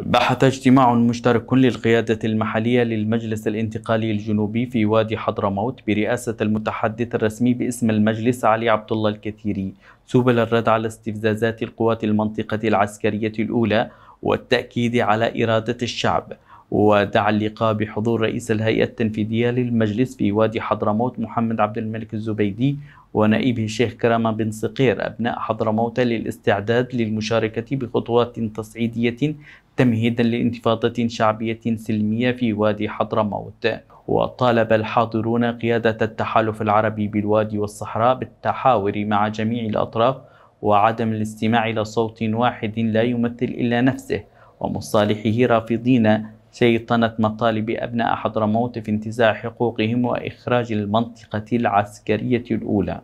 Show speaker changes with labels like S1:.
S1: بحث اجتماع مشترك للقيادة المحلية للمجلس الانتقالي الجنوبي في وادي حضرموت برئاسة المتحدث الرسمي باسم المجلس علي عبد الله الكثيري سبل الرد على استفزازات القوات المنطقة العسكرية الأولى والتأكيد على إرادة الشعب ودعا اللقاء بحضور رئيس الهيئة التنفيذية للمجلس في وادي حضرموت محمد عبد الملك الزبيدي ونائبه الشيخ كرامة بن صقير أبناء حضرموت للاستعداد للمشاركة بخطوات تصعيدية تمهيدا لانتفاضة شعبية سلمية في وادي حضرموت وطالب الحاضرون قيادة التحالف العربي بالوادي والصحراء بالتحاور مع جميع الأطراف وعدم الاستماع إلى صوت واحد لا يمثل إلا نفسه ومصالحه رافضين شيطنة مطالب أبناء حضرموت في انتزاع حقوقهم وإخراج المنطقة العسكرية الأولى